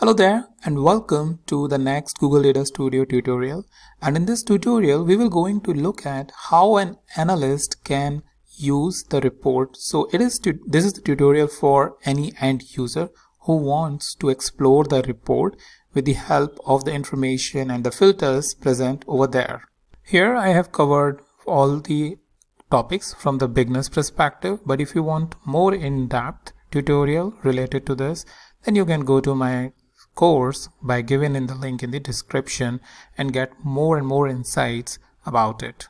Hello there and welcome to the next Google Data Studio tutorial and in this tutorial we will going to look at how an analyst can use the report. So it is this is the tutorial for any end user who wants to explore the report with the help of the information and the filters present over there. Here I have covered all the topics from the beginner's perspective but if you want more in-depth tutorial related to this then you can go to my course by giving in the link in the description and get more and more insights about it.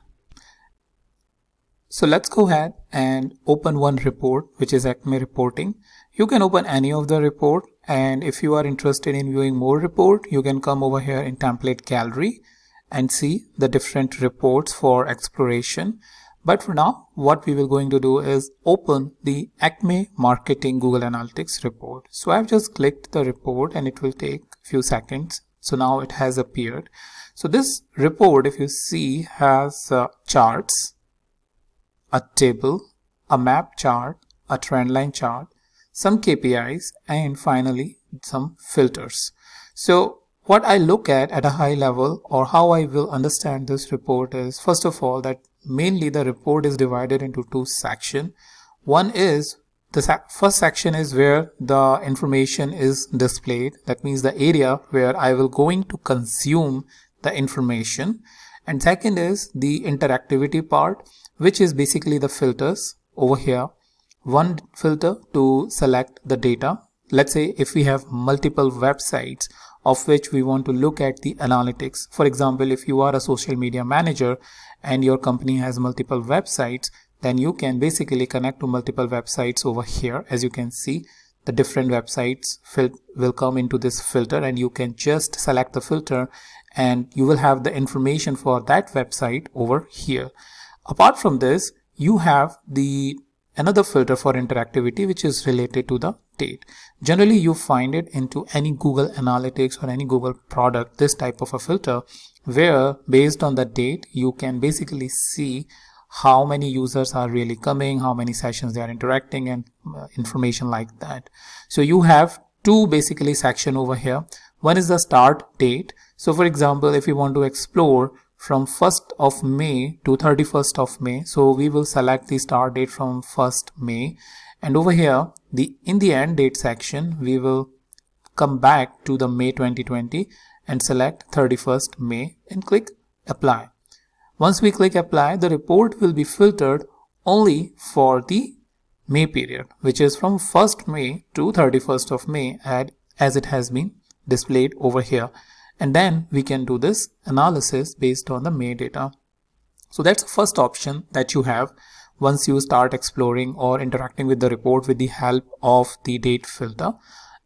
So let's go ahead and open one report which is Acme reporting. You can open any of the report and if you are interested in viewing more report you can come over here in template gallery and see the different reports for exploration. But for now, what we will going to do is open the Acme Marketing Google Analytics report. So I've just clicked the report and it will take a few seconds. So now it has appeared. So this report, if you see, has uh, charts, a table, a map chart, a trend line chart, some KPIs, and finally some filters. So what I look at at a high level or how I will understand this report is first of all that mainly the report is divided into two sections. One is the first section is where the information is displayed. That means the area where I will going to consume the information. And second is the interactivity part, which is basically the filters over here. One filter to select the data Let's say if we have multiple websites of which we want to look at the analytics. For example, if you are a social media manager and your company has multiple websites, then you can basically connect to multiple websites over here. As you can see, the different websites will come into this filter and you can just select the filter and you will have the information for that website over here. Apart from this, you have the another filter for interactivity which is related to the date generally you find it into any google analytics or any google product this type of a filter where based on the date you can basically see how many users are really coming how many sessions they are interacting and uh, information like that so you have two basically section over here one is the start date so for example if you want to explore from 1st of May to 31st of May. So we will select the start date from 1st May and over here the in the end date section we will come back to the May 2020 and select 31st May and click apply. Once we click apply the report will be filtered only for the May period which is from 1st May to 31st of May as it has been displayed over here and then we can do this analysis based on the May data. So that's the first option that you have once you start exploring or interacting with the report with the help of the date filter.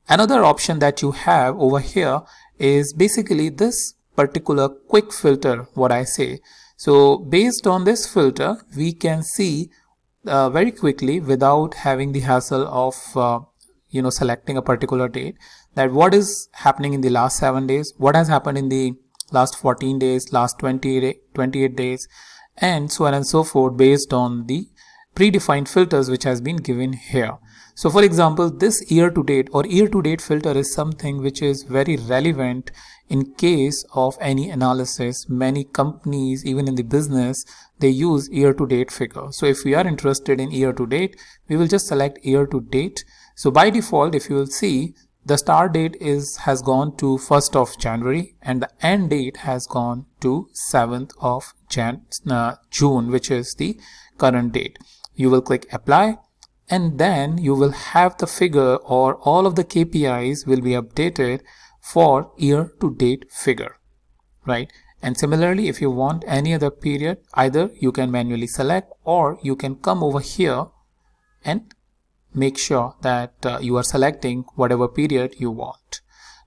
Another option that you have over here is basically this particular quick filter, what I say. So based on this filter, we can see uh, very quickly without having the hassle of uh, you know selecting a particular date that what is happening in the last seven days what has happened in the last 14 days last 20 28 days and so on and so forth based on the predefined filters which has been given here so for example this year to date or year to date filter is something which is very relevant in case of any analysis many companies even in the business they use year to date figure so if we are interested in year to date we will just select year to date so by default, if you will see, the start date is has gone to 1st of January and the end date has gone to 7th of Jan, uh, June, which is the current date. You will click apply and then you will have the figure or all of the KPIs will be updated for year to date figure, right? And similarly, if you want any other period, either you can manually select or you can come over here and make sure that uh, you are selecting whatever period you want.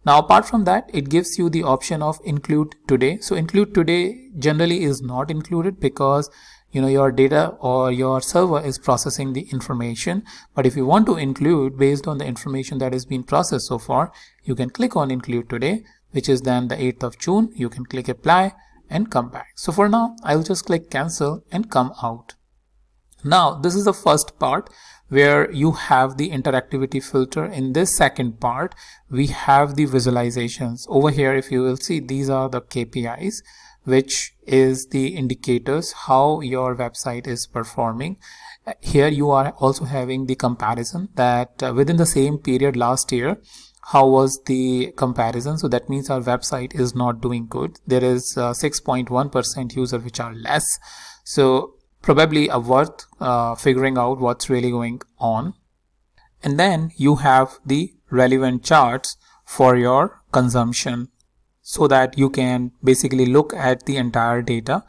Now apart from that, it gives you the option of include today. So include today generally is not included because you know your data or your server is processing the information. But if you want to include based on the information that has been processed so far, you can click on include today, which is then the 8th of June. You can click apply and come back. So for now, I'll just click cancel and come out. Now, this is the first part where you have the interactivity filter. In this second part, we have the visualizations. Over here, if you will see, these are the KPIs, which is the indicators, how your website is performing. Here you are also having the comparison that uh, within the same period last year, how was the comparison so that means our website is not doing good there is 6.1 uh, user which are less so probably worth uh, figuring out what's really going on. And then you have the relevant charts for your consumption so that you can basically look at the entire data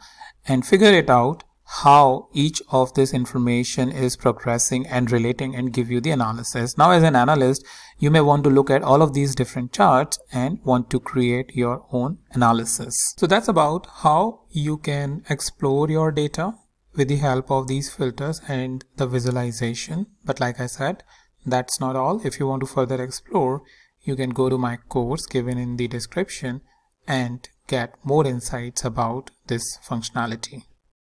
and figure it out how each of this information is progressing and relating and give you the analysis. Now as an analyst, you may want to look at all of these different charts and want to create your own analysis. So that's about how you can explore your data with the help of these filters and the visualization. But like I said, that's not all. If you want to further explore, you can go to my course given in the description and get more insights about this functionality.